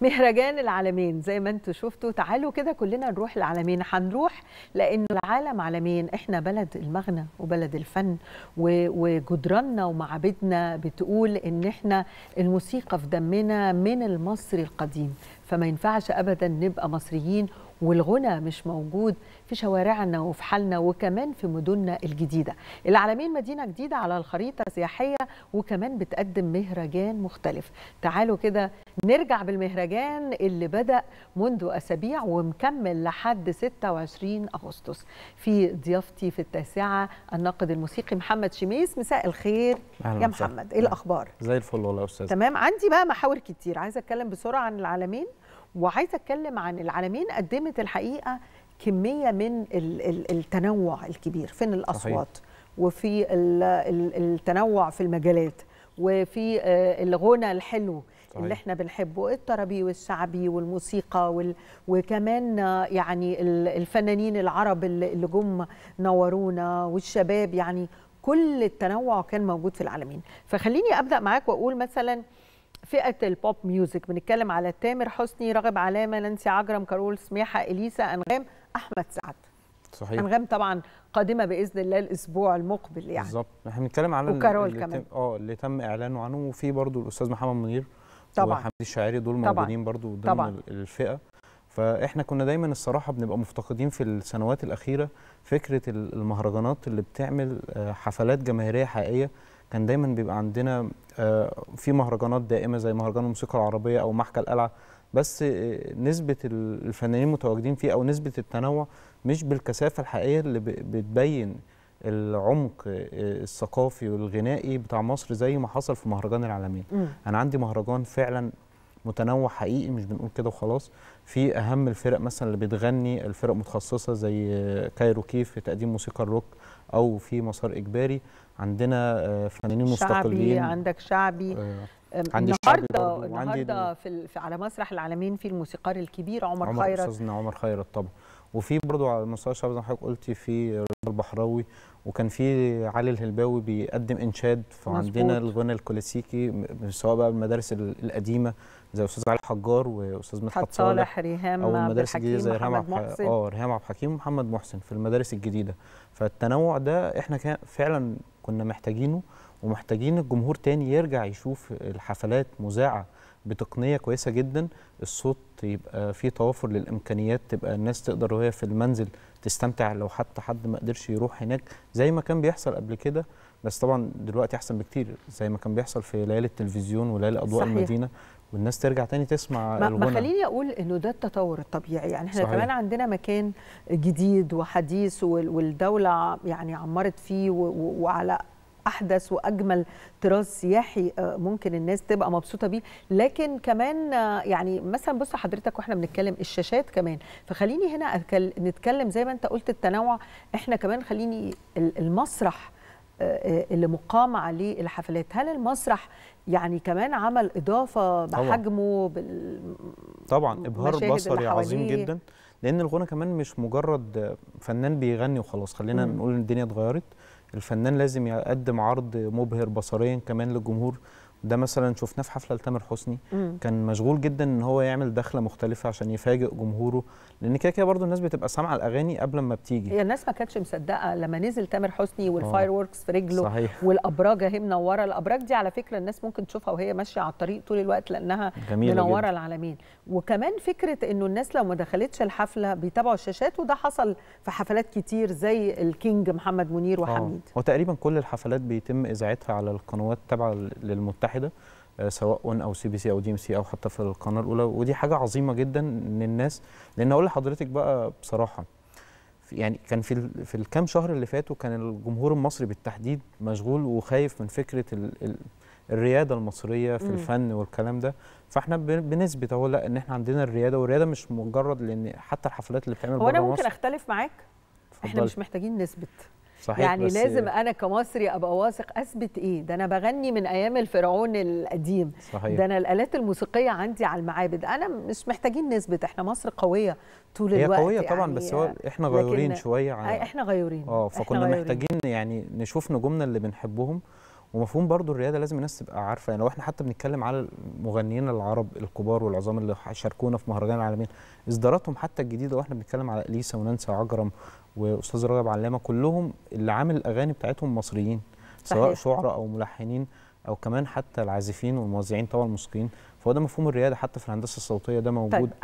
مهرجان العالمين زي ما انتوا شفتوا تعالوا كده كلنا نروح العالمين هنروح لانه العالم عالمين احنا بلد المغنى وبلد الفن وجدراننا ومعابدنا بتقول ان احنا الموسيقى في دمنا من المصري القديم فما ينفعش ابدا نبقى مصريين والغنى مش موجود في شوارعنا وفي حالنا وكمان في مدننا الجديدة العالمين مدينة جديدة على الخريطة السياحيه وكمان بتقدم مهرجان مختلف تعالوا كده نرجع بالمهرجان اللي بدأ منذ أسابيع ومكمل لحد 26 أغسطس في ضيافتي في التاسعة الناقد الموسيقي محمد شميس مساء الخير يا محمد ايه الأخبار؟ زي الفل والله يا أستاذ تمام عندي بقى محاور كتير عايزة أتكلم بسرعة عن العالمين وعايزه اتكلم عن العالمين قدمت الحقيقه كميه من التنوع الكبير فين الاصوات وفي التنوع في المجالات وفي آه، الغنى الحلو صحيح. اللي احنا بنحبه الطربي والشعبي والموسيقى وال... وكمان آه، يعني الفنانين العرب اللي جم نورونا والشباب يعني كل التنوع كان موجود في العالمين فخليني ابدا معاك واقول مثلا فئه البوب ميوزك بنتكلم على تامر حسني راغب علامه نانسي عجرم كارول سميحه اليسا انغام احمد سعد صحيح انغام طبعا قادمه باذن الله الاسبوع المقبل يعني بالظبط احنا بنتكلم على وكارول اللي كمان اه اللي تم اعلانه عنه وفي برضو الاستاذ محمد منير طبعا وحمد الشاعري دول موجودين برضو ضمن طبعًا الفئه فاحنا كنا دايما الصراحه بنبقى مفتقدين في السنوات الاخيره فكره المهرجانات اللي بتعمل آه، حفلات جماهيريه حقيقيه كان دايما بيبقى عندنا آه، في مهرجانات دائمه زي مهرجان الموسيقى العربيه او محكى القلعه بس آه، نسبه الفنانين المتواجدين فيه او نسبه التنوع مش بالكثافه الحقيقيه اللي بتبين العمق آه، الثقافي والغنائي بتاع مصر زي ما حصل في مهرجان العالمين انا عندي مهرجان فعلا متنوع حقيقي مش بنقول كده وخلاص في اهم الفرق مثلا اللي بتغني الفرق متخصصه زي كايروكي في تقديم موسيقى الروك او في مسار اجباري عندنا آه، فنانين مستقلين عندك شعبي آه عندي النهارده النهارده في على مسرح العالمين في الموسيقار الكبير عمر, عمر خيرت استاذنا عمر خيرت طبعا وفي برضه على مستوى الشباب زي ما حضرتك قلتي في رضا البحراوي وكان في علي الهلباوي بيقدم انشاد فعندنا الغنى الكلاسيكي سواء بقى المدارس القديمه زي استاذ علي حجار واستاذ مدحت صالح ريهام او المدارس الجديده زي ريهام اه ريهام عبد الحكيم ومحمد محسن في المدارس الجديده فالتنوع ده احنا كان فعلا كنا محتاجينه ومحتاجين الجمهور تاني يرجع يشوف الحفلات مذاعه بتقنيه كويسه جدا الصوت يبقى فيه توافر للامكانيات تبقى الناس تقدر وهي في المنزل تستمتع لو حتى حد ما قدرش يروح هناك زي ما كان بيحصل قبل كده بس طبعا دلوقتي احسن بكتير زي ما كان بيحصل في ليالي التلفزيون وليالي اضواء صحيح. المدينه والناس ترجع تاني تسمع ما الغنى ما خليني اقول انه ده التطور الطبيعي يعني احنا كمان عندنا مكان جديد وحديث والدوله يعني عمرت فيه وعلى احدث واجمل طراز سياحي آه، ممكن الناس تبقى مبسوطه بيه لكن كمان آه، يعني مثلا بص حضرتك واحنا بنتكلم الشاشات كمان فخليني هنا أتكلم نتكلم زي ما انت قلت التنوع احنا كمان خليني المسرح آه، اللي مقام عليه الحفلات هل المسرح يعني كمان عمل اضافه بحجمه طبعا ابهار بصري عظيم جدا لان الغنى كمان مش مجرد فنان بيغني وخلاص خلينا مم. نقول ان الدنيا اتغيرت الفنان لازم يقدم عرض مبهر بصريا كمان للجمهور ده مثلا شفناه في حفله لتامر حسني مم. كان مشغول جدا ان هو يعمل دخله مختلفه عشان يفاجئ جمهوره لان كده كده برضه الناس بتبقى سامعه الاغاني قبل ما بتيجي هي الناس ما كانتش مصدقه لما نزل تامر حسني آه. والفاير ووركس في رجله صحيح. والابراج اهي منوره الابراج دي على فكره الناس ممكن تشوفها وهي ماشيه على الطريق طول الوقت لانها منوره جدا. العالمين وكمان فكره انه الناس لو ما دخلتش الحفله بيتابعوا الشاشات وده حصل في حفلات كتير زي الكينج محمد منير وحميد آه. وتقريبا كل الحفلات بيتم اذاعتها على القنوات تابعه للمتحف المتحده آه، سواء ون او سي بي سي او دي ام سي او حتى في القناه الاولى ودي حاجه عظيمه جدا للناس لان اقول لحضرتك بقى بصراحه يعني كان في في الكام شهر اللي فاتوا كان الجمهور المصري بالتحديد مشغول وخايف من فكره ال ال الرياده المصريه في مم. الفن والكلام ده فاحنا بنثبت اهو لا ان احنا عندنا الرياده والرياده مش مجرد لان حتى الحفلات اللي بتعمل هو انا ممكن مصر اختلف معاك احنا مش محتاجين نثبت صحيح يعني لازم انا كمصري ابقى واثق اثبت ايه ده انا بغني من ايام الفرعون القديم صحيح. ده انا الالات الموسيقيه عندي على المعابد انا مش محتاجين نثبت احنا مصر قويه طول هي الوقت هي قويه طبعا يعني. بس هو احنا غيورين شويه على احنا غيورين اه فكنا غيورين. محتاجين يعني نشوف نجومنا اللي بنحبهم ومفهوم برضو الرياده لازم الناس تبقى عارفه يعني لو احنا حتى بنتكلم على المغنيين العرب الكبار والعظام اللي شاركونا في مهرجان العالمين اصداراتهم حتى الجديده واحنا بنتكلم على اليسا ونانسا عجرم واستاذ رجب علامه كلهم اللي عامل الاغاني بتاعتهم مصريين سواء شعراء او ملحنين او كمان حتى العازفين والموزعين طبعا الموسيقيين فهو ده مفهوم الرياده حتى في الهندسه الصوتيه ده موجود طيب.